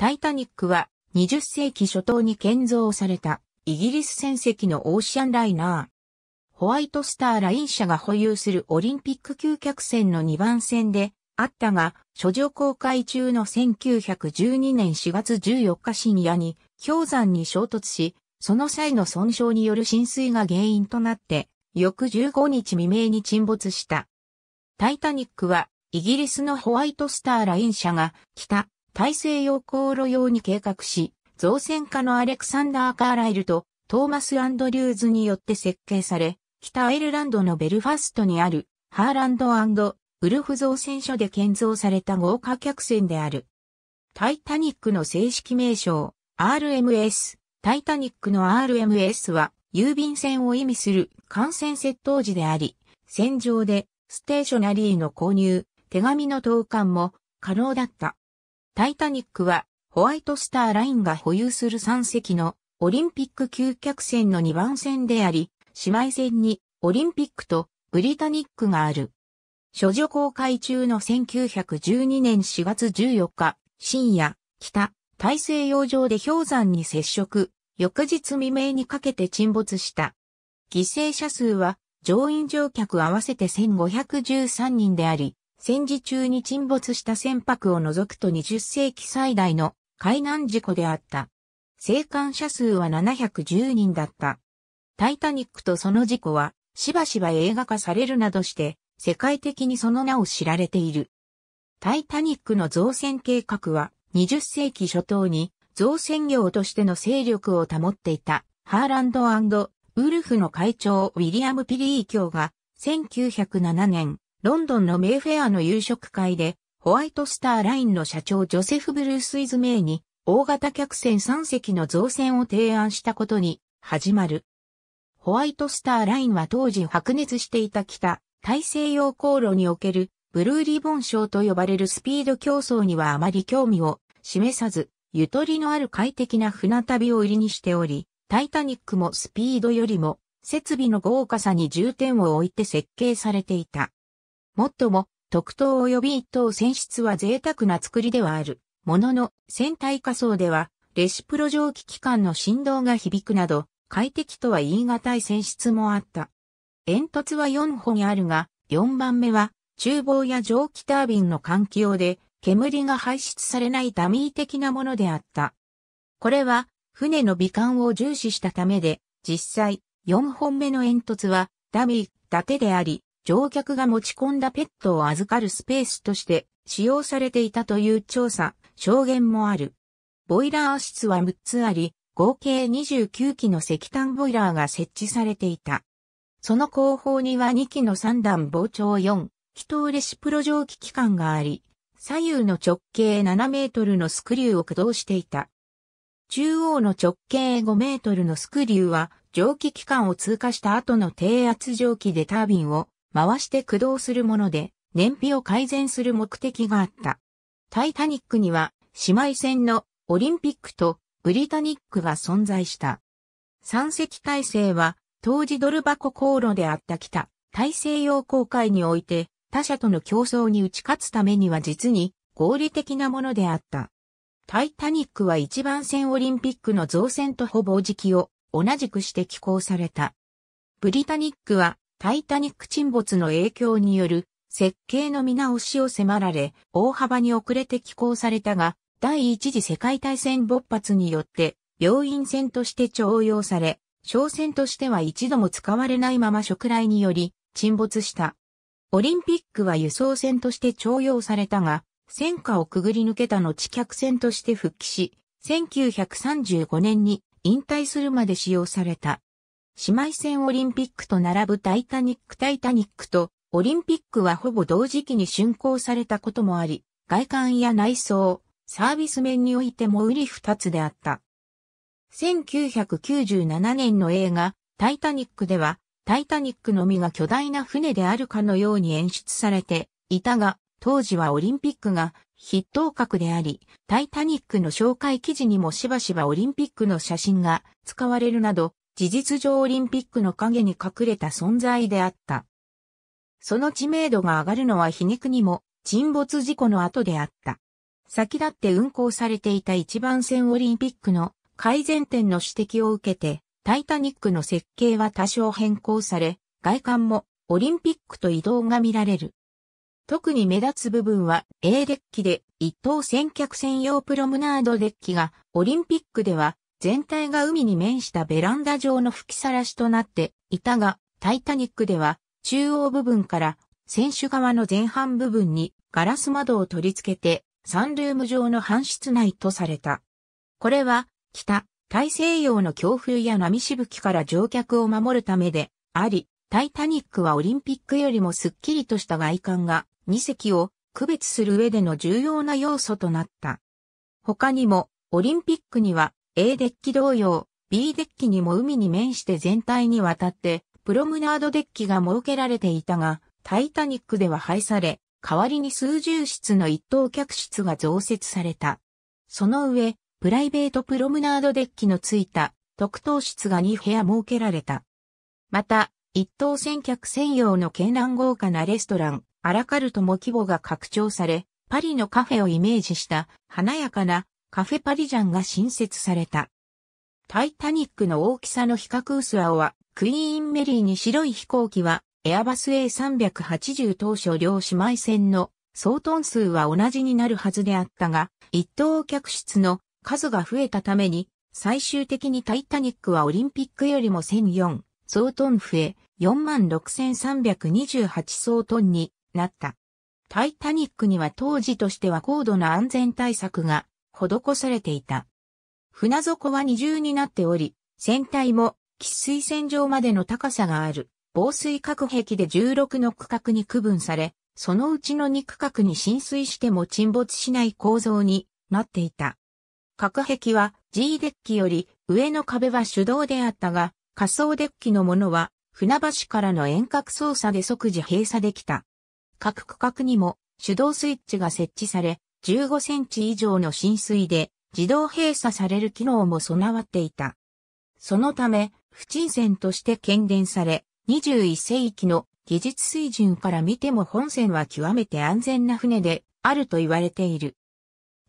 タイタニックは20世紀初頭に建造されたイギリス船籍のオーシャンライナー。ホワイトスターライン社が保有するオリンピック級客船の2番船であったが、初女公開中の1912年4月14日深夜に氷山に衝突し、その際の損傷による浸水が原因となって、翌15日未明に沈没した。タイタニックはイギリスのホワイトスターライン社が北大西洋航路用に計画し、造船家のアレクサンダー・カーライルとトーマス・アンドリューズによって設計され、北アイルランドのベルファストにあるハーランドウルフ造船所で建造された豪華客船である。タイタニックの正式名称、RMS。タイタニックの RMS は郵便船を意味する艦船窃盗時であり、船上でステーショナリーの購入、手紙の投函も可能だった。タイタニックは、ホワイトスターラインが保有する3隻のオリンピック級客船の2番船であり、姉妹船にオリンピックとブリタニックがある。処女公開中の1912年4月14日、深夜、北、大西洋上で氷山に接触、翌日未明にかけて沈没した。犠牲者数は乗員乗客合わせて1513人であり、戦時中に沈没した船舶を除くと20世紀最大の海難事故であった。生還者数は710人だった。タイタニックとその事故は、しばしば映画化されるなどして、世界的にその名を知られている。タイタニックの造船計画は、20世紀初頭に造船業としての勢力を保っていた、ハーランドウルフの会長ウィリアム・ピリー卿が、1907年、ロンドンのメイフェアの夕食会で、ホワイトスターラインの社長ジョセフ・ブルース・イズ・メイに、大型客船3隻の造船を提案したことに、始まる。ホワイトスターラインは当時白熱していた北、大西洋航路における、ブルーリボン賞と呼ばれるスピード競争にはあまり興味を示さず、ゆとりのある快適な船旅を売りにしており、タイタニックもスピードよりも、設備の豪華さに重点を置いて設計されていた。もっとも、特等及び一等選出は贅沢な作りではある。ものの、船体仮想では、レシプロ蒸気機関の振動が響くなど、快適とは言い難い選出もあった。煙突は4本あるが、4番目は、厨房や蒸気タービンの換気用で、煙が排出されないダミー的なものであった。これは、船の美観を重視したためで、実際、4本目の煙突は、ダミーだけであり、乗客が持ち込んだペットを預かるスペースとして使用されていたという調査、証言もある。ボイラー室は6つあり、合計29機の石炭ボイラーが設置されていた。その後方には2機の3段膨張4、気筒レシプロ蒸気機関があり、左右の直径7メートルのスクリューを駆動していた。中央の直径5メートルのスクリューは蒸気機関を通過した後の低圧蒸気でタービンを回して駆動するもので、燃費を改善する目的があった。タイタニックには、姉妹船のオリンピックとブリタニックが存在した。三隻体制は、当時ドル箱航路であった北、大西洋航海において、他社との競争に打ち勝つためには実に合理的なものであった。タイタニックは一番線オリンピックの造船とほぼ時期を同じくして寄港された。ブリタニックはタイタニック沈没の影響による設計の見直しを迫られ、大幅に遅れて寄港されたが、第一次世界大戦勃発によって、病院船として徴用され、商船としては一度も使われないまま食雷により沈没した。オリンピックは輸送船として徴用されたが、戦火をくぐり抜けた後客船として復帰し、1935年に引退するまで使用された。姉妹戦オリンピックと並ぶタイタニックタイタニックとオリンピックはほぼ同時期に竣工されたこともあり、外観や内装、サービス面においても売り二つであった。1997年の映画タイタニックでは、タイタニックのみが巨大な船であるかのように演出されていたが、当時はオリンピックが筆頭格であり、タイタニックの紹介記事にもしばしばオリンピックの写真が使われるなど、事実上オリンピックの影に隠れた存在であった。その知名度が上がるのは皮肉にも沈没事故の後であった。先立って運行されていた一番線オリンピックの改善点の指摘を受けて、タイタニックの設計は多少変更され、外観もオリンピックと移動が見られる。特に目立つ部分は A デッキで一等先客専用プロムナードデッキがオリンピックでは全体が海に面したベランダ状の吹きさらしとなっていたが、タイタニックでは中央部分から選手側の前半部分にガラス窓を取り付けてサンルーム状の半室内とされた。これは北大西洋の強風や波しぶきから乗客を守るためであり、タイタニックはオリンピックよりもすっきりとした外観が2隻を区別する上での重要な要素となった。他にもオリンピックには A デッキ同様、B デッキにも海に面して全体にわたって、プロムナードデッキが設けられていたが、タイタニックでは廃され、代わりに数十室の一等客室が増設された。その上、プライベートプロムナードデッキのついた特等室が2部屋設けられた。また、一等船客専用の県南豪華なレストラン、アラカルトも規模が拡張され、パリのカフェをイメージした華やかなカフェパリジャンが新設された。タイタニックの大きさの比較薄青は、クイーンメリーに白い飛行機は、エアバス A380 当初両姉妹船の総トン数は同じになるはずであったが、一等客室の数が増えたために、最終的にタイタニックはオリンピックよりも1004総トン増え、46,328総トンになった。タイタニックには当時としては高度な安全対策が施されていた。船底は二重になっており、船体も喫水線上までの高さがある防水隔壁で16の区画に区分され、そのうちの2区画に浸水しても沈没しない構造になっていた。隔壁は G デッキより上の壁は手動であったが、仮想デッキのものは船橋からの遠隔操作で即時閉鎖できた。各区画にも手動スイッチが設置され、15センチ以上の浸水で自動閉鎖される機能も備わっていた。そのため、不沈船として検電され、21世紀の技術水準から見ても本船は極めて安全な船であると言われている。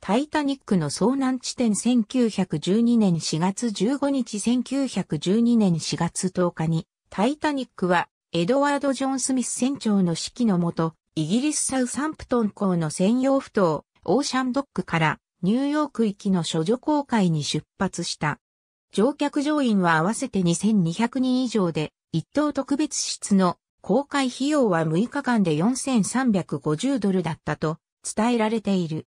タイタニックの遭難地点1912年4月15日1912年4月10日にタイタニックはエドワード・ジョン・スミス船長の指揮のもとイギリス・サウサンプトン港の専用埠頭オーシャンドックからニューヨーク行きの処女航海に出発した。乗客乗員は合わせて2200人以上で、一等特別室の公開費用は6日間で4350ドルだったと伝えられている。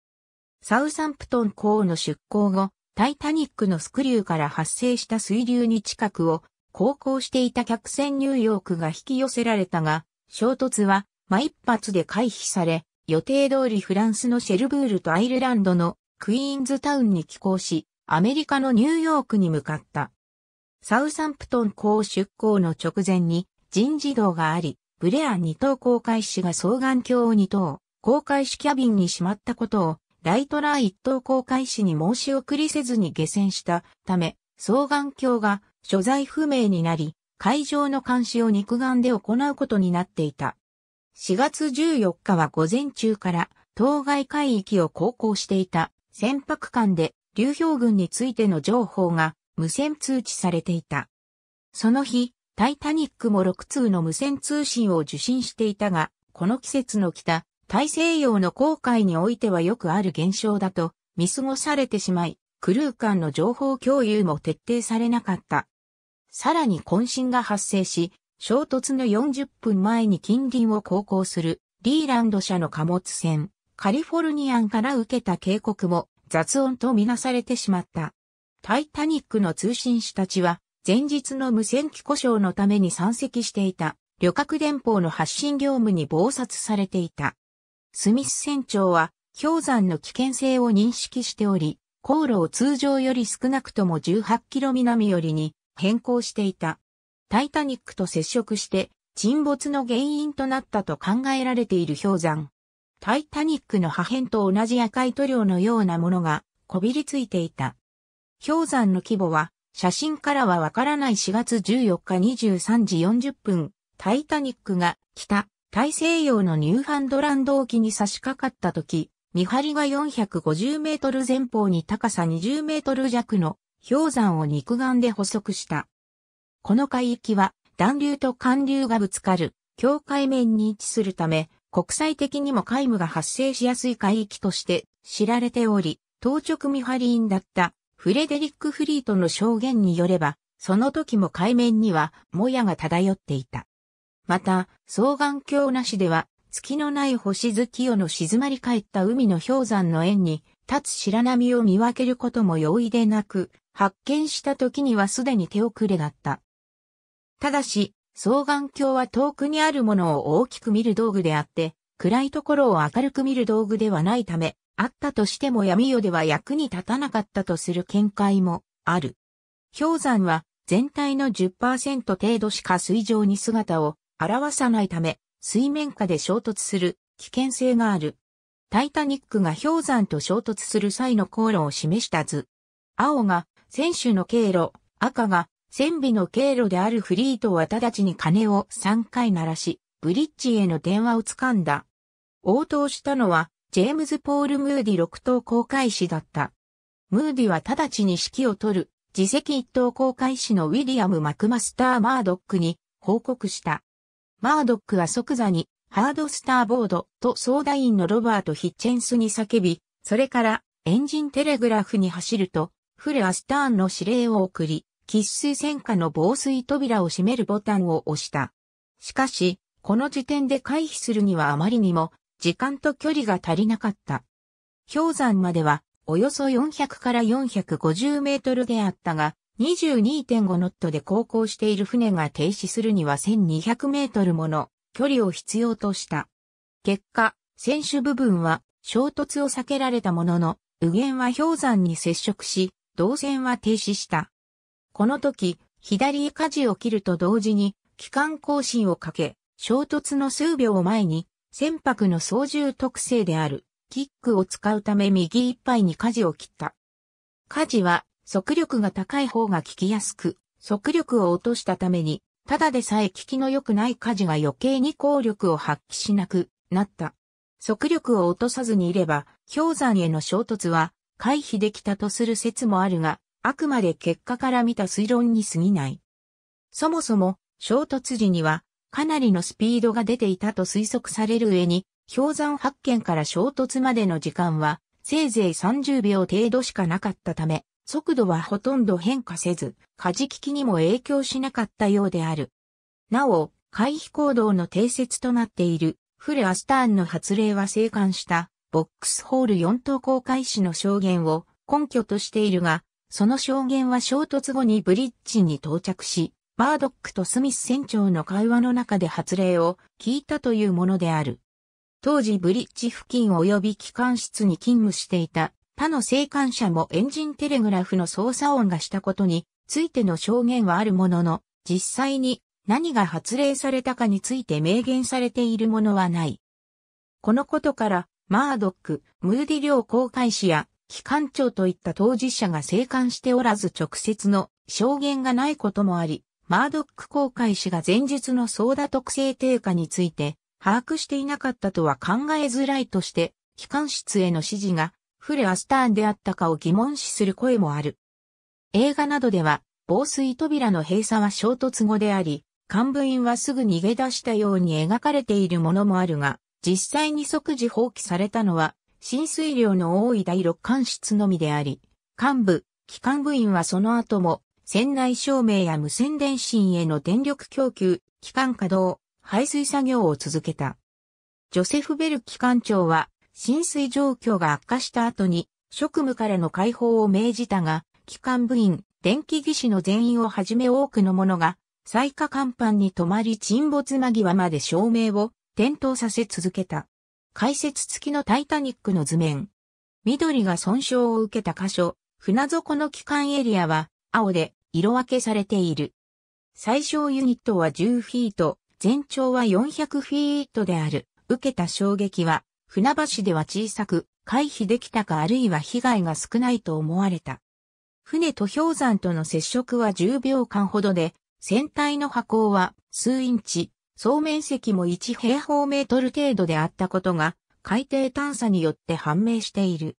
サウサンプトン港の出港後、タイタニックのスクリューから発生した水流に近くを航行していた客船ニューヨークが引き寄せられたが、衝突は、ま一発で回避され、予定通りフランスのシェルブールとアイルランドのクイーンズタウンに寄港し、アメリカのニューヨークに向かった。サウサンプトン港出港の直前に人事道があり、ブレア2等航海士が双眼鏡を2等、航海士キャビンにしまったことを、ライトラー1等航海士に申し送りせずに下船したため、双眼鏡が所在不明になり、海上の監視を肉眼で行うことになっていた。4月14日は午前中から当該海域を航行していた船舶間で流氷群についての情報が無線通知されていた。その日、タイタニックも6通の無線通信を受信していたが、この季節の北、大西洋の航海においてはよくある現象だと見過ごされてしまい、クルー間の情報共有も徹底されなかった。さらに渾身が発生し、衝突の40分前に近隣を航行するリーランド社の貨物船、カリフォルニアンから受けた警告も雑音とみなされてしまった。タイタニックの通信士たちは、前日の無線機故障のために山積していた旅客電報の発信業務に暴殺されていた。スミス船長は氷山の危険性を認識しており、航路を通常より少なくとも1 8キロ南よりに変更していた。タイタニックと接触して沈没の原因となったと考えられている氷山。タイタニックの破片と同じ赤い塗料のようなものがこびりついていた。氷山の規模は写真からはわからない4月14日23時40分、タイタニックが北大西洋のニューハンドランド沖に差し掛かった時、見張りが450メートル前方に高さ20メートル弱の氷山を肉眼で捕捉した。この海域は暖流と寒流がぶつかる境界面に位置するため、国際的にも海無が発生しやすい海域として知られており、当直見リーンだったフレデリック・フリートの証言によれば、その時も海面にはもやが漂っていた。また、双眼鏡なしでは、月のない星月夜の静まり返った海の氷山の縁に立つ白波を見分けることも容易でなく、発見した時にはすでに手遅れだった。ただし、双眼鏡は遠くにあるものを大きく見る道具であって、暗いところを明るく見る道具ではないため、あったとしても闇夜では役に立たなかったとする見解もある。氷山は全体の10%程度しか水上に姿を表さないため、水面下で衝突する危険性がある。タイタニックが氷山と衝突する際の航路を示した図。青が選手の経路、赤が船尾の経路であるフリートは直ちに鐘を3回鳴らし、ブリッジへの電話を掴んだ。応答したのは、ジェームズ・ポール・ムーディ6等航海士だった。ムーディは直ちに指揮を取る、自責一等航海士のウィリアム・マクマスター・マードックに報告した。マードックは即座に、ハードスターボードと相談員のロバート・ヒッチェンスに叫び、それからエンジンテレグラフに走ると、フレアスターンの指令を送り、喫水戦火の防水扉を閉めるボタンを押した。しかし、この時点で回避するにはあまりにも、時間と距離が足りなかった。氷山までは、およそ400から450メートルであったが、22.5ノットで航行している船が停止するには1200メートルもの距離を必要とした。結果、船首部分は衝突を避けられたものの、右舷は氷山に接触し、動線は停止した。この時、左舵を切ると同時に、機関更新をかけ、衝突の数秒前に、船舶の操縦特性である、キックを使うため右いっぱいに舵を切った。舵は、速力が高い方が効きやすく、速力を落としたために、ただでさえ効きの良くない舵が余計に効力を発揮しなくなった。速力を落とさずにいれば、氷山への衝突は回避できたとする説もあるが、あくまで結果から見た推論に過ぎない。そもそも、衝突時には、かなりのスピードが出ていたと推測される上に、氷山発見から衝突までの時間は、せいぜい30秒程度しかなかったため、速度はほとんど変化せず、火事機器にも影響しなかったようである。なお、回避行動の定説となっている、フル・アスターンの発令は生還した、ボックスホール4等公開士の証言を根拠としているが、その証言は衝突後にブリッジに到着し、マードックとスミス船長の会話の中で発令を聞いたというものである。当時ブリッジ付近及び機関室に勤務していた他の生還者もエンジンテレグラフの操作音がしたことについての証言はあるものの、実際に何が発令されたかについて明言されているものはない。このことから、マードック、ムーディ領航海士や機関長といった当事者が生還しておらず直接の証言がないこともあり、マードック公開士が前述のソーダ特性低下について把握していなかったとは考えづらいとして、機関室への指示がフレ・アスターンであったかを疑問視する声もある。映画などでは、防水扉の閉鎖は衝突後であり、幹部員はすぐ逃げ出したように描かれているものもあるが、実際に即時放棄されたのは、浸水量の多い第六管室のみであり、幹部、機関部員はその後も、船内照明や無線電信への電力供給、機関稼働、排水作業を続けた。ジョセフ・ベル機関長は、浸水状況が悪化した後に、職務からの解放を命じたが、機関部員、電気技師の全員をはじめ多くの者が、最下甲板に止まり沈没間際まで照明を点灯させ続けた。解説付きのタイタニックの図面。緑が損傷を受けた箇所、船底の機関エリアは青で色分けされている。最小ユニットは10フィート、全長は400フィートである。受けた衝撃は、船橋では小さく、回避できたかあるいは被害が少ないと思われた。船と氷山との接触は10秒間ほどで、船体の波高は数インチ、総面積も1平方メートル程度であったことが、海底探査によって判明している。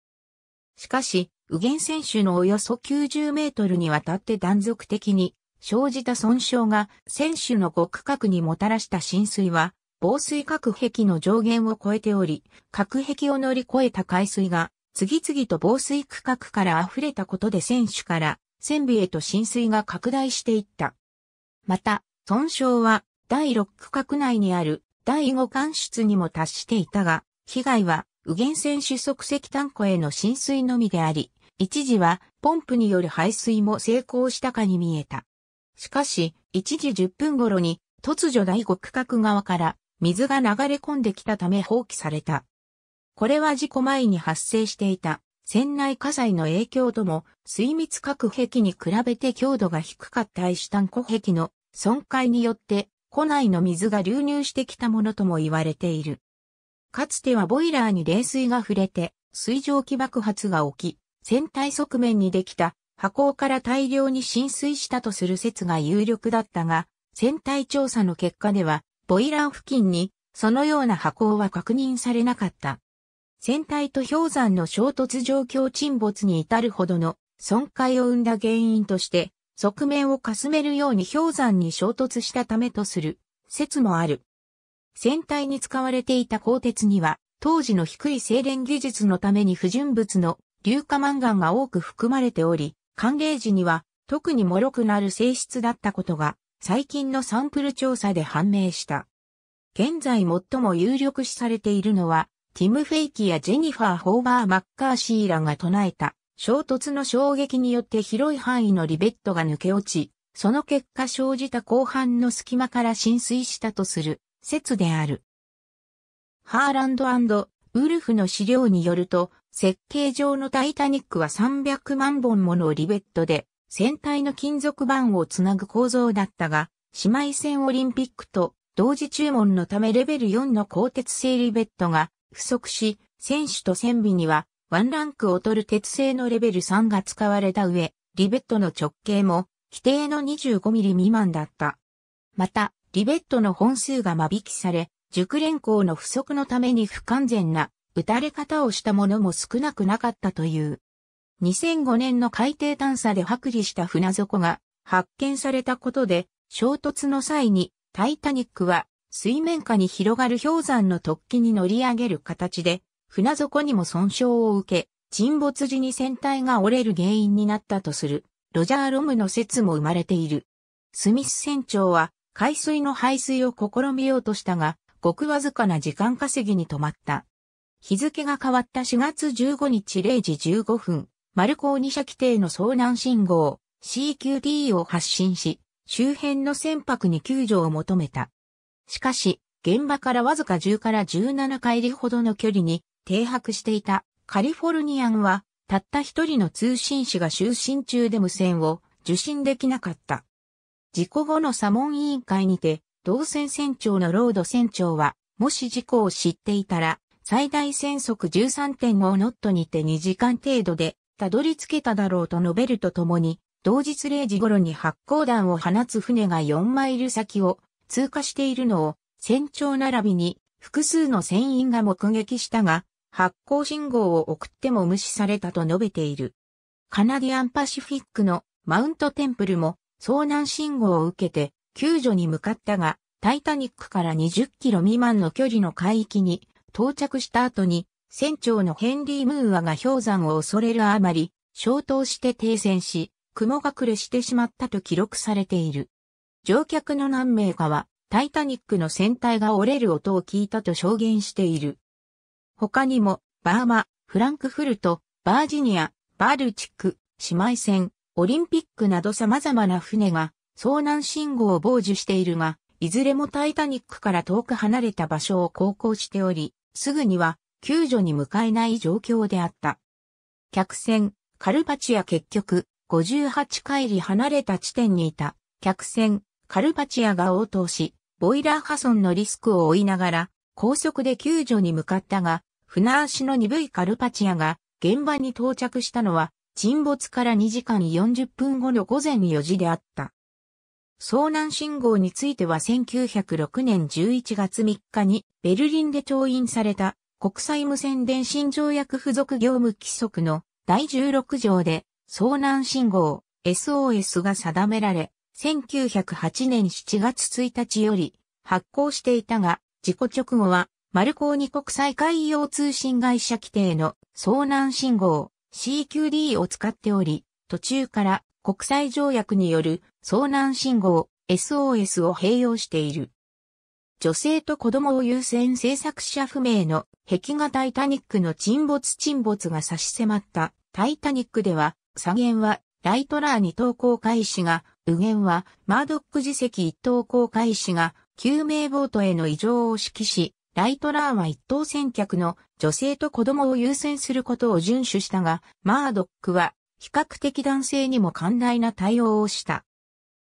しかし、右舷選手のおよそ90メートルにわたって断続的に生じた損傷が選手の極核にもたらした浸水は、防水核壁の上限を超えており、核壁を乗り越えた海水が次々と防水区画から溢れたことで選手から船尾へと浸水が拡大していった。また、損傷は第6区画内にある第5管室にも達していたが、被害は右源泉主側石炭庫への浸水のみであり、一時はポンプによる排水も成功したかに見えた。しかし、1時10分頃に突如第5区画側から水が流れ込んできたため放棄された。これは事故前に発生していた船内火災の影響とも水密核壁に比べて強度が低かった石炭庫壁の損壊によって庫内の水が流入してきたものとも言われている。かつてはボイラーに冷水が触れて、水蒸気爆発が起き、船体側面にできた波行から大量に浸水したとする説が有力だったが、船体調査の結果では、ボイラー付近にそのような波行は確認されなかった。船体と氷山の衝突状況沈没に至るほどの損壊を生んだ原因として、側面をかすめるように氷山に衝突したためとする説もある。船体に使われていた鋼鉄には、当時の低い精錬技術のために不純物の硫化マンガンが多く含まれており、寒冷時には特に脆くなる性質だったことが最近のサンプル調査で判明した。現在最も有力視されているのは、ティム・フェイキやジェニファー・ホーバー・マッカーシーらが唱えた衝突の衝撃によって広い範囲のリベットが抜け落ち、その結果生じた後半の隙間から浸水したとする説である。ハーランドウルフの資料によると、設計上のタイタニックは300万本ものリベットで、船体の金属板をつなぐ構造だったが、姉妹船オリンピックと同時注文のためレベル4の鋼鉄製リベットが不足し、選手と船尾にはワンランク劣る鉄製のレベル3が使われた上、リベットの直径も規定の 25mm 未満だった。また、リベットの本数が間引きされ、熟練工の不足のために不完全な打たれ方をしたものも少なくなかったという。2005年の海底探査で剥離した船底が発見されたことで、衝突の際にタイタニックは水面下に広がる氷山の突起に乗り上げる形で船底にも損傷を受け、沈没時に船体が折れる原因になったとする、ロジャー・ロムの説も生まれている。スミス船長は、海水の排水を試みようとしたが、ごくわずかな時間稼ぎに止まった。日付が変わった4月15日0時15分、マルコー2社規定の遭難信号 CQD を発信し、周辺の船舶に救助を求めた。しかし、現場からわずか10から17海里ほどの距離に停泊していたカリフォルニアンは、たった一人の通信士が就寝中で無線を受信できなかった。事故後の査問委員会にて、同船船長のロード船長は、もし事故を知っていたら、最大船速13.5ノットにて2時間程度で、たどり着けただろうと述べるとともに、同日0時頃に発光弾を放つ船が4マイル先を通過しているのを、船長並びに複数の船員が目撃したが、発光信号を送っても無視されたと述べている。カナディアンパシフィックのマウントテンプルも遭難信号を受けて救助に向かったが、タイタニックから20キロ未満の距離の海域に到着した後に、船長のヘンリー・ムーアが氷山を恐れるあまり、消灯して停船し、雲隠れしてしまったと記録されている。乗客の何名かは、タイタニックの船体が折れる音を聞いたと証言している。他にも、バーマ、フランクフルト、バージニア、バルチック、姉妹船、オリンピックなど様々な船が遭難信号を傍受しているが、いずれもタイタニックから遠く離れた場所を航行しており、すぐには救助に向かえない状況であった。客船、カルパチア結局、58海里離れた地点にいた客船、カルパチアが応答し、ボイラー破損のリスクを負いながら、高速で救助に向かったが、船足の鈍いカルパチアが現場に到着したのは沈没から2時間40分後の午前4時であった。遭難信号については1906年11月3日にベルリンで調印された国際無線電信条約付属業務規則の第16条で遭難信号 SOS が定められ、1908年7月1日より発行していたが、事故直後はマルコーニ国際海洋通信会社規定の遭難信号 CQD を使っており、途中から国際条約による遭難信号 SOS を併用している。女性と子供を優先制作者不明の壁画タイタニックの沈没沈没が差し迫ったタイタニックでは、左舷はライトラーに投稿開始が、右舷はマードック自席一等航開士が救命ボートへの異常を指揮し、ライトラーは一等戦客の女性と子供を優先することを遵守したが、マードックは比較的男性にも寛大な対応をした。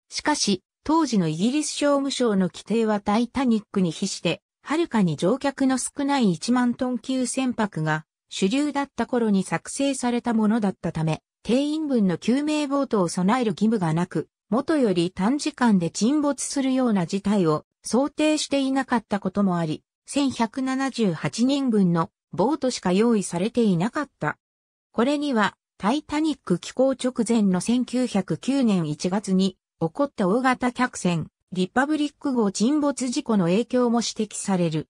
しかし、当時のイギリス商務省の規定はタイタニックに比して、はるかに乗客の少ない1万トン級船舶が主流だった頃に作成されたものだったため、定員分の救命ボートを備える義務がなく、元より短時間で沈没するような事態を想定していなかったこともあり、1178人分のボートしか用意されていなかった。これには、タイタニック寄港直前の1909年1月に起こった大型客船、リパブリック号沈没事故の影響も指摘される。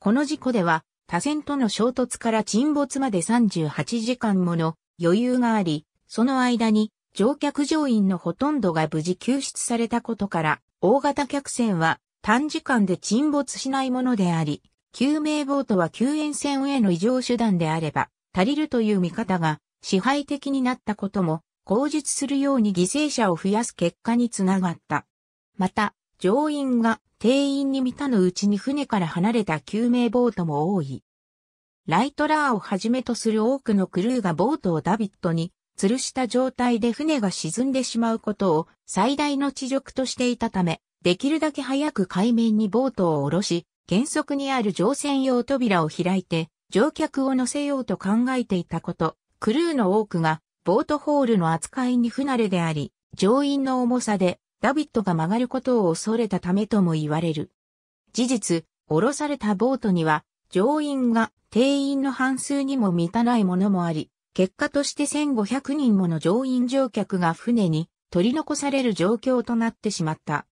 この事故では、他船との衝突から沈没まで38時間もの余裕があり、その間に乗客乗員のほとんどが無事救出されたことから、大型客船は短時間で沈没しないものであり、救命ボートは救援船への異常手段であれば、足りるという見方が支配的になったことも、口述するように犠牲者を増やす結果につながった。また、乗員が定員に満たぬうちに船から離れた救命ボートも多い。ライトラーをはじめとする多くのクルーがボートをダビットに吊るした状態で船が沈んでしまうことを最大の地辱としていたため、できるだけ早く海面にボートを下ろし、原則にある乗船用扉を開いて、乗客を乗せようと考えていたこと、クルーの多くが、ボートホールの扱いに不慣れであり、乗員の重さで、ダビットが曲がることを恐れたためとも言われる。事実、降ろされたボートには、乗員が定員の半数にも満たないものもあり、結果として1500人もの乗員乗客が船に取り残される状況となってしまった。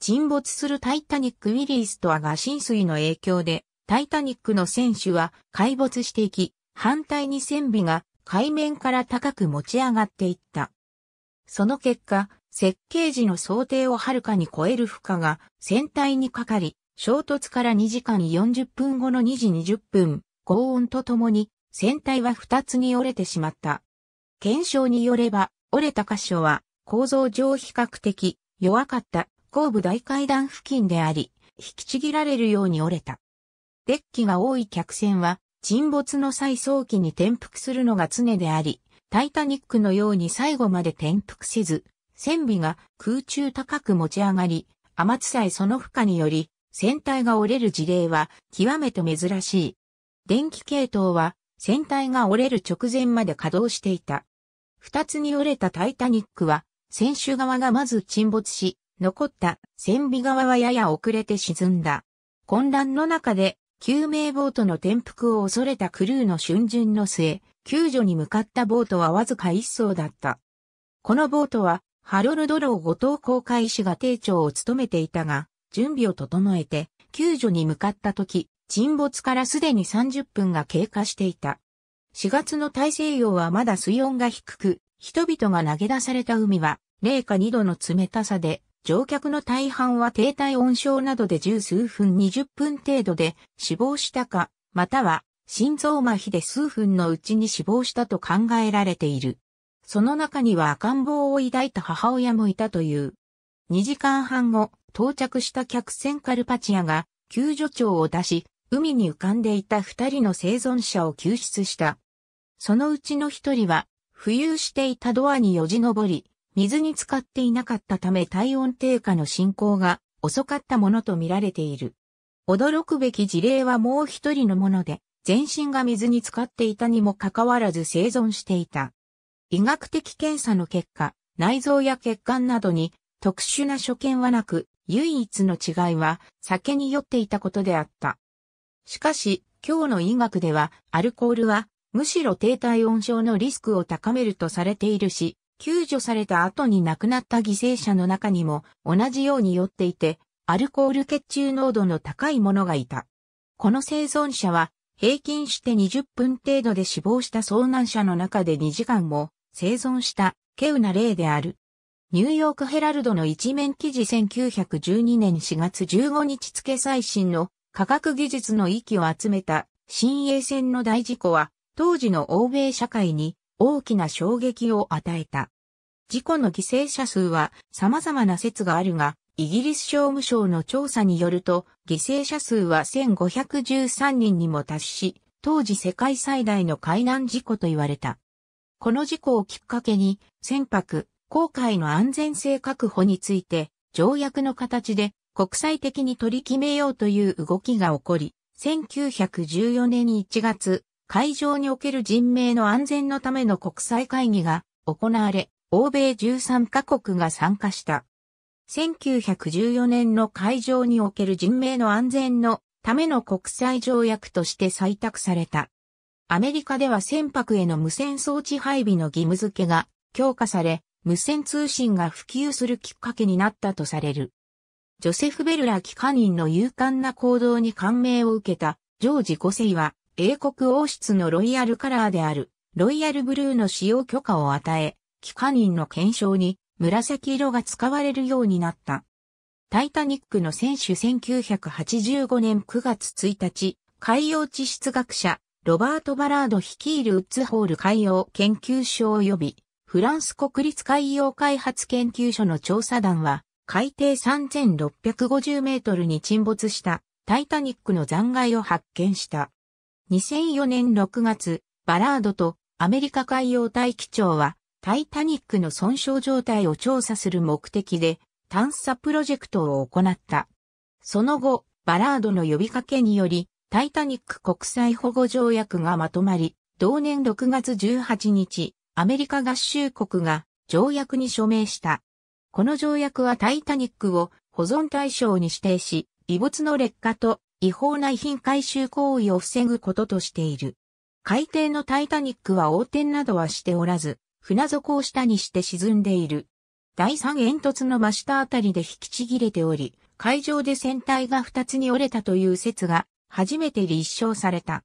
沈没するタイタニック・ウィリースとアが浸水の影響で、タイタニックの船首は海没していき、反対に船尾が海面から高く持ち上がっていった。その結果、設計時の想定をはるかに超える負荷が船体にかかり、衝突から2時間40分後の2時20分、高温とともに船体は2つに折れてしまった。検証によれば、折れた箇所は構造上比較的弱かった後部大階段付近であり、引きちぎられるように折れた。デッキが多い客船は、沈没の際早期に転覆するのが常であり、タイタニックのように最後まで転覆せず、船尾が空中高く持ち上がり、天津えその負荷により、船体が折れる事例は極めて珍しい。電気系統は船体が折れる直前まで稼働していた。二つに折れたタイタニックは、船首側がまず沈没し、残った船尾側はやや遅れて沈んだ。混乱の中で、救命ボートの転覆を恐れたクルーの春巡の末、救助に向かったボートはわずか一艘だった。このボートは、ハロルド・ロー後藤航海士が艇長を務めていたが、準備を整えて、救助に向かった時、沈没からすでに30分が経過していた。4月の大西洋はまだ水温が低く、人々が投げ出された海は、零下2度の冷たさで、乗客の大半は低体温症などで十数分20分程度で死亡したか、または心臓麻痺で数分のうちに死亡したと考えられている。その中には赤ん坊を抱いた母親もいたという。2時間半後、到着した客船カルパチアが救助長を出し、海に浮かんでいた二人の生存者を救出した。そのうちの一人は、浮遊していたドアによじ登り、水に浸かっていなかったため体温低下の進行が遅かったものとみられている。驚くべき事例はもう一人のもので、全身が水に浸かっていたにもかかわらず生存していた。医学的検査の結果、内臓や血管などに特殊な所見はなく、唯一の違いは酒に酔っていたことであった。しかし、今日の医学ではアルコールはむしろ低体温症のリスクを高めるとされているし、救助された後に亡くなった犠牲者の中にも同じように酔っていて、アルコール血中濃度の高い者がいた。この生存者は平均して20分程度で死亡した遭難者の中で2時間も生存した稀有な例である。ニューヨークヘラルドの一面記事1912年4月15日付最新の科学技術の域を集めた新衛星の大事故は当時の欧米社会に大きな衝撃を与えた。事故の犠牲者数は様々な説があるが、イギリス商務省の調査によると、犠牲者数は1513人にも達し、当時世界最大の海難事故と言われた。この事故をきっかけに、船舶、航海の安全性確保について、条約の形で国際的に取り決めようという動きが起こり、1914年1月、海上における人命の安全のための国際会議が行われ、欧米13カ国が参加した。1914年の海上における人命の安全のための国際条約として採択された。アメリカでは船舶への無線装置配備の義務付けが強化され、無線通信が普及するきっかけになったとされる。ジョセフ・ベルラ機関員の勇敢な行動に感銘を受けたジョージ5世は英国王室のロイヤルカラーである、ロイヤルブルーの使用許可を与え、帰化人の検証に紫色が使われるようになった。タイタニックの選手1985年9月1日、海洋地質学者、ロバート・バラード率いるウッズホール海洋研究所及び、フランス国立海洋開発研究所の調査団は、海底3650メートルに沈没したタイタニックの残骸を発見した。2004年6月、バラードとアメリカ海洋大気庁は、タイタニックの損傷状態を調査する目的で、探査プロジェクトを行った。その後、バラードの呼びかけにより、タイタニック国際保護条約がまとまり、同年6月18日、アメリカ合衆国が条約に署名した。この条約はタイタニックを保存対象に指定し、遺物の劣化と違法な遺品回収行為を防ぐこととしている。海底のタイタニックは横転などはしておらず、船底を下にして沈んでいる。第三煙突の真下あたりで引きちぎれており、海上で船体が二つに折れたという説が初めて立証された。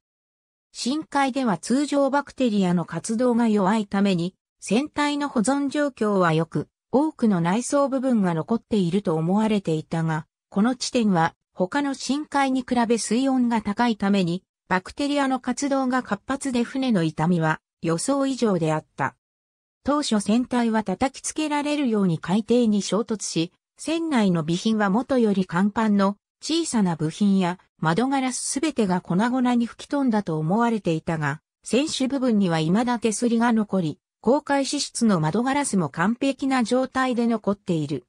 深海では通常バクテリアの活動が弱いために、船体の保存状況は良く、多くの内装部分が残っていると思われていたが、この地点は他の深海に比べ水温が高いために、バクテリアの活動が活発で船の痛みは予想以上であった。当初船体は叩きつけられるように海底に衝突し、船内の備品は元より甲板の小さな部品や窓ガラスすべてが粉々に吹き飛んだと思われていたが、船首部分には未だ手すりが残り、公開支出の窓ガラスも完璧な状態で残っている。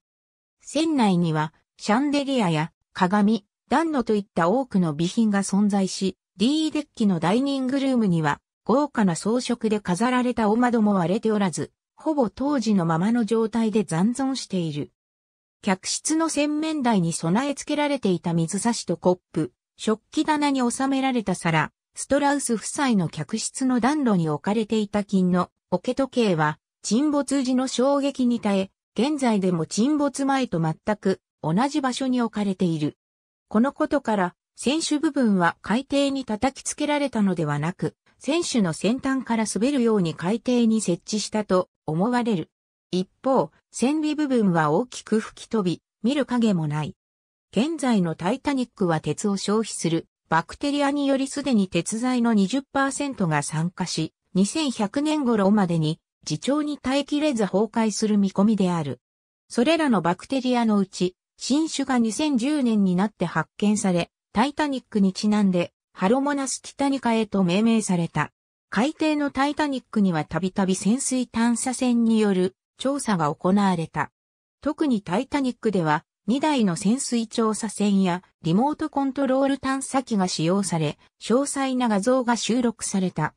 船内にはシャンデリアや鏡、暖炉といった多くの備品が存在し、D デッキのダイニングルームには、豪華な装飾で飾られたお窓も割れておらず、ほぼ当時のままの状態で残存している。客室の洗面台に備え付けられていた水差しとコップ、食器棚に収められた皿、ストラウス夫妻の客室の暖炉に置かれていた金の置け時計は、沈没時の衝撃に耐え、現在でも沈没前と全く同じ場所に置かれている。このことから、船首部分は海底に叩きつけられたのではなく、船首の先端から滑るように海底に設置したと思われる。一方、船尾部分は大きく吹き飛び、見る影もない。現在のタイタニックは鉄を消費するバクテリアによりすでに鉄材の20%が酸化し、2100年頃までに自重に耐えきれず崩壊する見込みである。それらのバクテリアのうち新種が2010年になって発見され、タイタニックにちなんで、ハロモナス・ティタニカへと命名された。海底のタイタニックにはたびたび潜水探査船による調査が行われた。特にタイタニックでは2台の潜水調査船やリモートコントロール探査機が使用され、詳細な画像が収録された。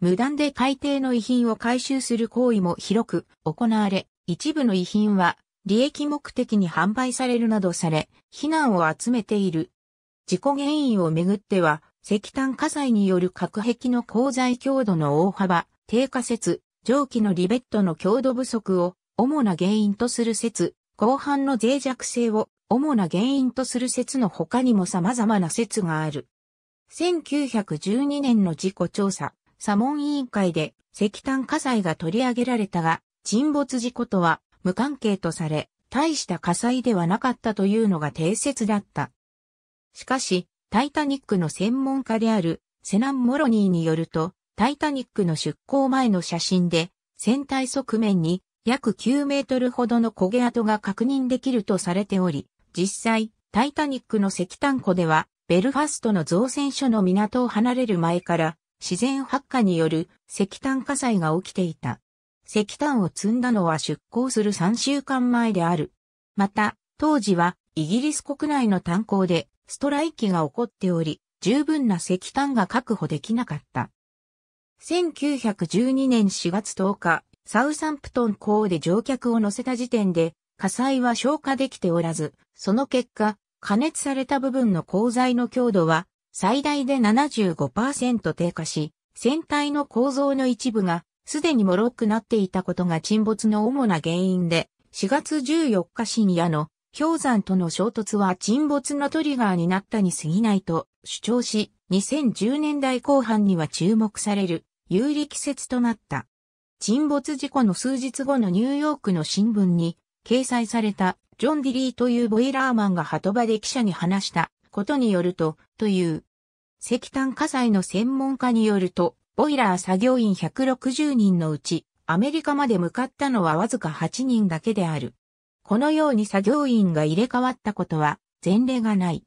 無断で海底の遺品を回収する行為も広く行われ、一部の遺品は利益目的に販売されるなどされ、非難を集めている。事故原因をめぐっては、石炭火災による核壁の鉱材強度の大幅、低下説、蒸気のリベットの強度不足を主な原因とする説、後半の脆弱性を主な原因とする説の他にも様々な説がある。1912年の事故調査、査問委員会で石炭火災が取り上げられたが、沈没事故とは無関係とされ、大した火災ではなかったというのが定説だった。しかし、タイタニックの専門家であるセナン・モロニーによると、タイタニックの出港前の写真で、船体側面に約9メートルほどの焦げ跡が確認できるとされており、実際、タイタニックの石炭庫では、ベルファストの造船所の港を離れる前から、自然発火による石炭火災が起きていた。石炭を積んだのは出港する3週間前である。また、当時はイギリス国内の炭鉱でストライキが起こっており、十分な石炭が確保できなかった。1912年4月10日、サウサンプトン港で乗客を乗せた時点で、火災は消火できておらず、その結果、加熱された部分の鋼材の強度は最大で75%低下し、船体の構造の一部がすでに脆くなっていたことが沈没の主な原因で、4月14日深夜の氷山との衝突は沈没のトリガーになったに過ぎないと主張し、2010年代後半には注目される有力説となった。沈没事故の数日後のニューヨークの新聞に掲載されたジョン・ディリーというボイラーマンが鳩場で記者に話したことによると、という石炭火災の専門家によると、ボイラー作業員160人のうち、アメリカまで向かったのはわずか8人だけである。このように作業員が入れ替わったことは前例がない。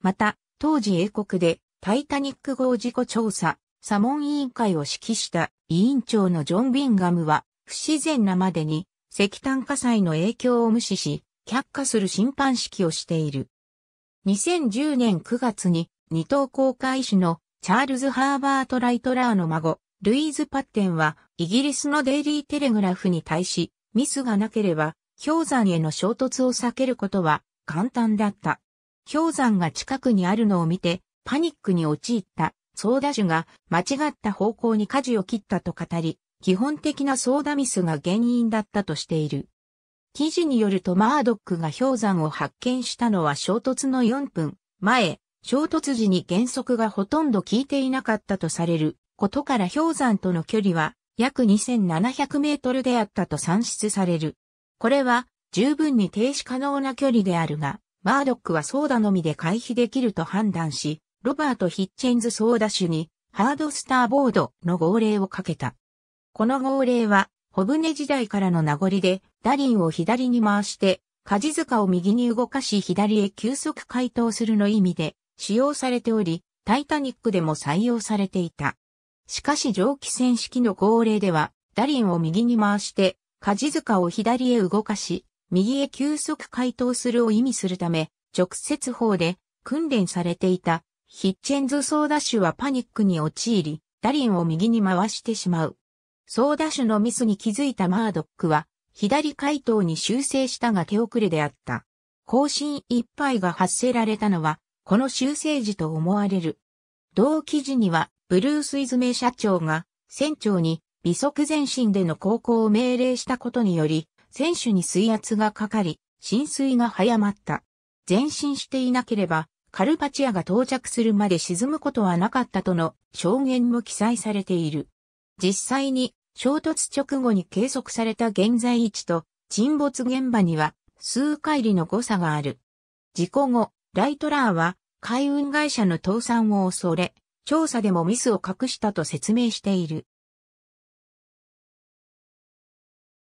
また、当時英国でタイタニック号事故調査、査問委員会を指揮した委員長のジョン・ビンガムは、不自然なまでに石炭火災の影響を無視し、却下する審判式をしている。2010年9月に二等航海士のチャールズ・ハーバート・ライトラーの孫、ルイーズ・パッテンは、イギリスのデイリー・テレグラフに対し、ミスがなければ、氷山への衝突を避けることは簡単だった。氷山が近くにあるのを見て、パニックに陥ったソーダ種が間違った方向に舵を切ったと語り、基本的なソーダミスが原因だったとしている。記事によるとマードックが氷山を発見したのは衝突の4分前、衝突時に減速がほとんど効いていなかったとされることから氷山との距離は約2700メートルであったと算出される。これは十分に停止可能な距離であるが、マードックはソーダのみで回避できると判断し、ロバート・ヒッチェンズ・ソーダ種にハードスターボードの号令をかけた。この号令は、小舟時代からの名残で、ダリンを左に回して、カジ塚を右に動かし左へ急速回答するの意味で、使用されており、タイタニックでも採用されていた。しかし蒸気船式の号令では、ダリンを右に回して、舵塚を左へ動かし、右へ急速回答するを意味するため、直接砲で訓練されていたヒッチェンズソーダ種はパニックに陥り、ダリンを右に回してしまう。ソーダ種のミスに気づいたマードックは、左回答に修正したが手遅れであった。更新ぱいが発せられたのは、この修正時と思われる。同記事には、ブルース・イズメ社長が、船長に、微速前進での航行を命令したことにより、船首に水圧がかかり、浸水が早まった。前進していなければ、カルパチアが到着するまで沈むことはなかったとの証言も記載されている。実際に衝突直後に計測された現在位置と沈没現場には数回りの誤差がある。事故後、ライトラーは海運会社の倒産を恐れ、調査でもミスを隠したと説明している。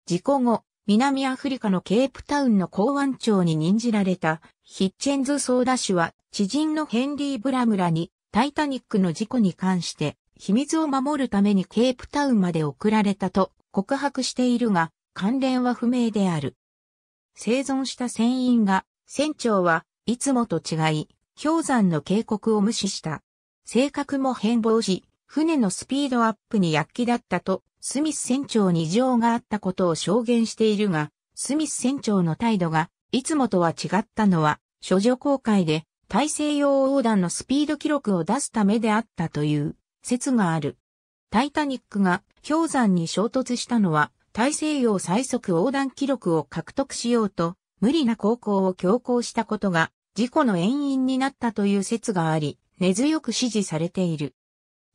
事故後、南アフリカのケープタウンの港湾庁に任じられたヒッチェンズ・ソーダ氏は知人のヘンリー・ブラムラにタイタニックの事故に関して秘密を守るためにケープタウンまで送られたと告白しているが関連は不明である。生存した船員が船長はいつもと違い、氷山の警告を無視した。性格も変貌し、船のスピードアップに躍起だったと、スミス船長に異常があったことを証言しているが、スミス船長の態度が、いつもとは違ったのは、処女公開で、大西洋横断のスピード記録を出すためであったという説がある。タイタニックが氷山に衝突したのは、大西洋最速横断記録を獲得しようと無理な航行を強行したことが事故の遠因になったという説があり、根強く支持されている。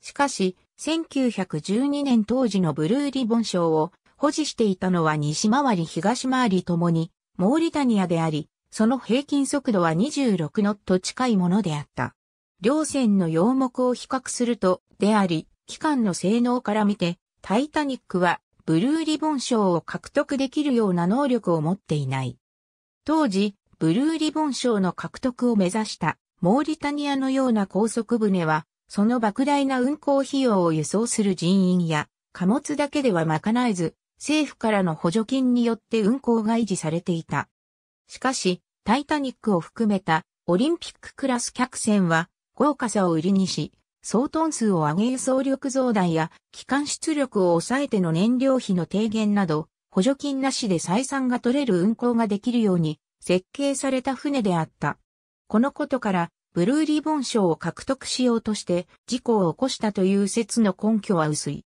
しかし、1912年当時のブルーリボン賞を保持していたのは西回り東回りともに、モーリタニアであり、その平均速度は26ノット近いものであった。両線の要目を比較すると、であり、機関の性能から見て、タイタニックはブルーリボン賞を獲得できるような能力を持っていない。当時、ブルーリボン賞の獲得を目指したモーリタニアのような高速船は、その莫大な運航費用を輸送する人員や、貨物だけでは賄えず、政府からの補助金によって運航が維持されていた。しかし、タイタニックを含めたオリンピッククラス客船は、豪華さを売りにし、総トン数を上げる総力増大や、機関出力を抑えての燃料費の低減など、補助金なしで採算が取れる運航ができるように設計された船であった。このことから、ブルーリボン賞を獲得しようとして事故を起こしたという説の根拠は薄い。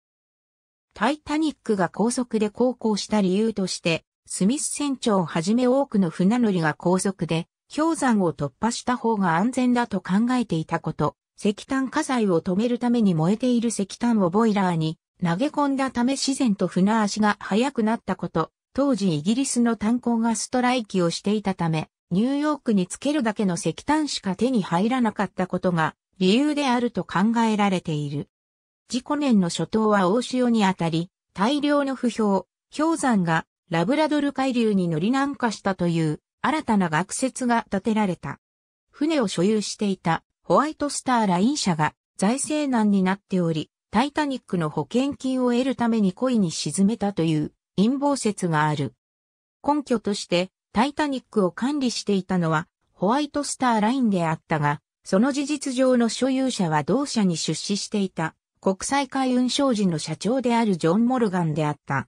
タイタニックが高速で航行した理由として、スミス船長をはじめ多くの船乗りが高速で氷山を突破した方が安全だと考えていたこと、石炭火災を止めるために燃えている石炭をボイラーに投げ込んだため自然と船足が速くなったこと、当時イギリスの炭鉱がストライキをしていたため、ニューヨークにつけるだけの石炭しか手に入らなかったことが理由であると考えられている。事故年の初頭は大潮にあたり、大量の不評、氷山がラブラドル海流に乗り南下したという新たな学説が立てられた。船を所有していたホワイトスターライン社が財政難になっており、タイタニックの保険金を得るために故意に沈めたという陰謀説がある。根拠として、タイタニックを管理していたのはホワイトスターラインであったが、その事実上の所有者は同社に出資していた国際海運商事の社長であるジョン・モルガンであった。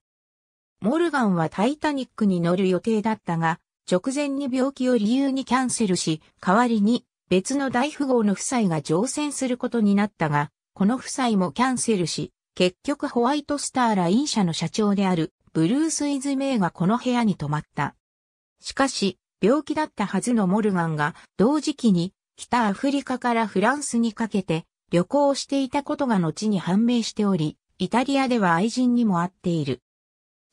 モルガンはタイタニックに乗る予定だったが、直前に病気を理由にキャンセルし、代わりに別の大富豪の夫妻が乗船することになったが、この夫妻もキャンセルし、結局ホワイトスターライン社の社長であるブルース・イズメイがこの部屋に泊まった。しかし、病気だったはずのモルガンが同時期に北アフリカからフランスにかけて旅行をしていたことが後に判明しており、イタリアでは愛人にも会っている。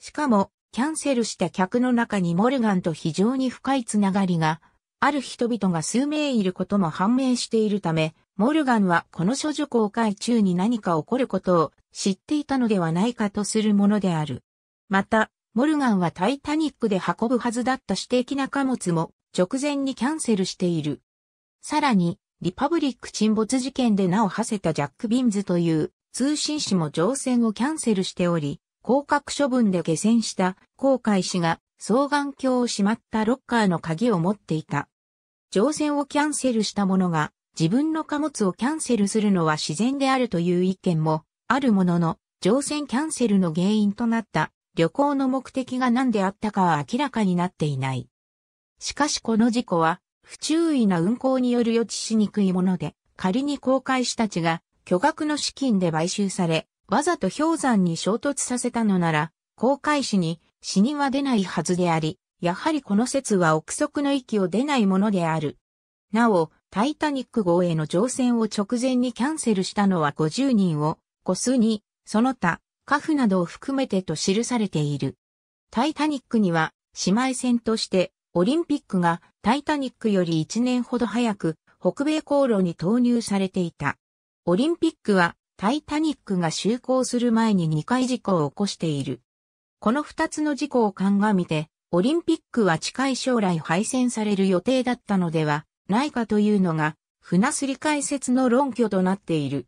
しかも、キャンセルした客の中にモルガンと非常に深いつながりがある人々が数名いることも判明しているため、モルガンはこの処女公開中に何か起こることを知っていたのではないかとするものである。また、モルガンはタイタニックで運ぶはずだった私的な貨物も直前にキャンセルしている。さらに、リパブリック沈没事件で名を馳せたジャック・ビンズという通信士も乗船をキャンセルしており、降格処分で下船した航海士が双眼鏡をしまったロッカーの鍵を持っていた。乗船をキャンセルした者が自分の貨物をキャンセルするのは自然であるという意見もあるものの、乗船キャンセルの原因となった旅行の目的が何であったかは明らかになっていない。しかしこの事故は、不注意な運航による予知しにくいもので、仮に航海士たちが巨額の資金で買収され、わざと氷山に衝突させたのなら、航海士に死には出ないはずであり、やはりこの説は憶測の域を出ないものである。なお、タイタニック号への乗船を直前にキャンセルしたのは50人を個数に、その他、カフなどを含めてと記されている。タイタニックには姉妹船としてオリンピックがタイタニックより1年ほど早く北米航路に投入されていた。オリンピックはタイタニックが就航する前に2回事故を起こしている。この2つの事故を鑑みて、オリンピックは近い将来廃線される予定だったのではないかというのが、船すり解説の論拠となっている。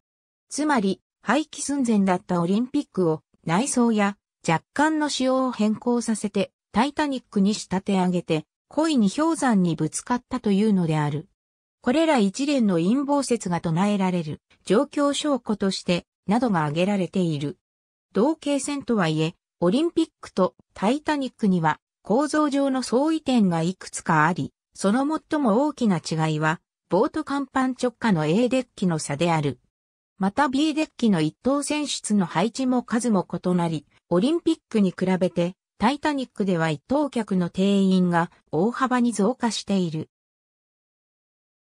つまり、廃棄寸前だったオリンピックを内装や若干の仕様を変更させて、タイタニックに仕立て上げて、故意に氷山にぶつかったというのである。これら一連の陰謀説が唱えられる状況証拠として、などが挙げられている。同型線とはいえ、オリンピックとタイタニックには構造上の相違点がいくつかあり、その最も大きな違いは、ボート甲板直下の A デッキの差である。また B デッキの一等船室の配置も数も異なり、オリンピックに比べて、タイタニックでは一等客の定員が大幅に増加している。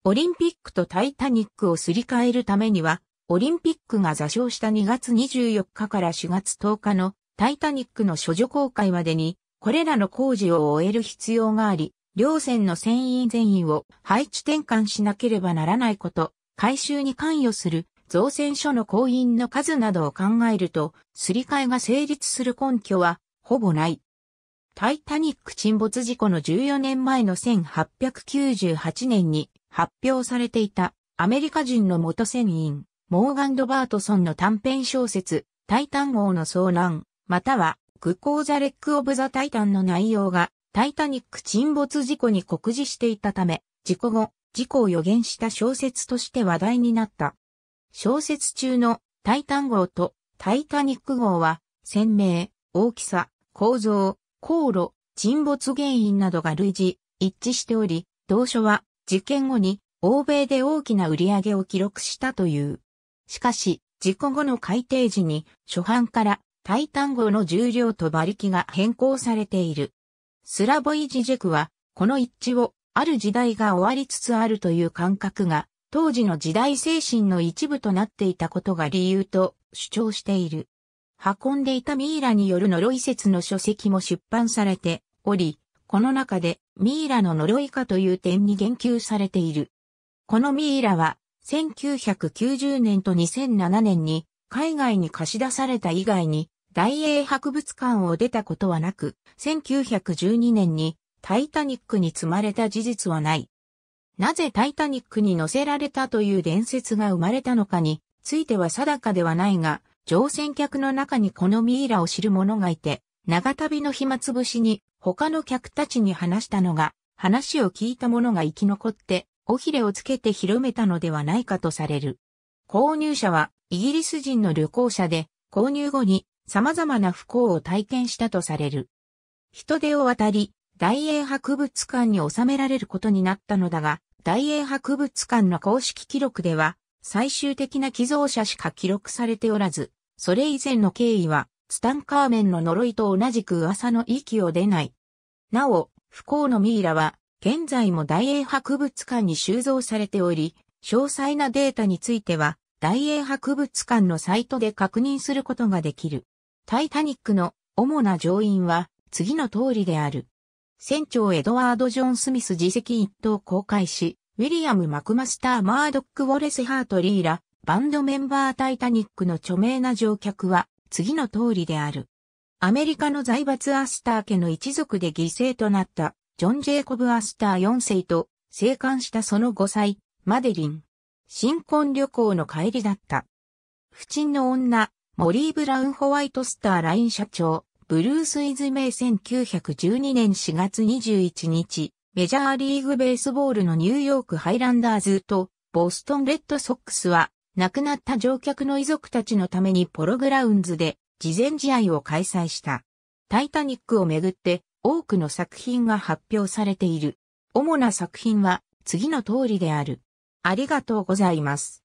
オリンピックとタイタニックをすり替えるためには、オリンピックが座礁した2月24日から4月10日のタイタニックの処女公開までに、これらの工事を終える必要があり、両船の船員全員を配置転換しなければならないこと、回収に関与する造船所の行員の数などを考えると、すり替えが成立する根拠はほぼない。タイタニック沈没事故の14年前の1898年に発表されていたアメリカ人の元船員、モーガン・ドバートソンの短編小説、タイタン号の遭難、または、グコーザレック・オブ・ザ・タイタンの内容がタイタニック沈没事故に酷似していたため、事故後、事故を予言した小説として話題になった。小説中のタイタン号とタイタニック号は、鮮明、大きさ、構造、航路、沈没原因などが類似、一致しており、同書は事件後に欧米で大きな売り上げを記録したという。しかし、事故後の改定時に初版からタイタン号の重量と馬力が変更されている。スラボイジジェクは、この一致を、ある時代が終わりつつあるという感覚が、当時の時代精神の一部となっていたことが理由と主張している。運んでいたミイラによる呪い説の書籍も出版されており、この中でミイラの呪いかという点に言及されている。このミイラは、1990年と2007年に海外に貸し出された以外に大英博物館を出たことはなく、1912年にタイタニックに積まれた事実はない。なぜタイタニックに乗せられたという伝説が生まれたのかについては定かではないが、乗船客の中にこのミイラを知る者がいて、長旅の暇つぶしに他の客たちに話したのが、話を聞いた者が生き残って、尾ひれをつけて広めたのではないかとされる。購入者はイギリス人の旅行者で、購入後に様々な不幸を体験したとされる。人手を渡り、大英博物館に収められることになったのだが、大英博物館の公式記録では、最終的な寄贈者しか記録されておらず、それ以前の経緯は、ツタンカーメンの呪いと同じく噂の息を出ない。なお、不幸のミイラは、現在も大英博物館に収蔵されており、詳細なデータについては、大英博物館のサイトで確認することができる。タイタニックの主な乗員は次の通りである。船長エドワード・ジョン・スミス自責一等公開し、ウィリアム・マクマスター・マードック・ウォレス・ハート・リーら、バンドメンバータイタニックの著名な乗客は次の通りである。アメリカの財閥アスター家の一族で犠牲となったジョン・ジェイコブ・アスター4世と生還したその5歳、マデリン。新婚旅行の帰りだった。不沈の女、モリー・ブラウン・ホワイトスターライン社長、ブルース・イズ・メイ1912年4月21日、メジャーリーグベースボールのニューヨークハイランダーズとボストンレッドソックスは、亡くなった乗客の遺族たちのためにポログラウンズで事前試合を開催した。タイタニックをめぐって多くの作品が発表されている。主な作品は次の通りである。ありがとうございます。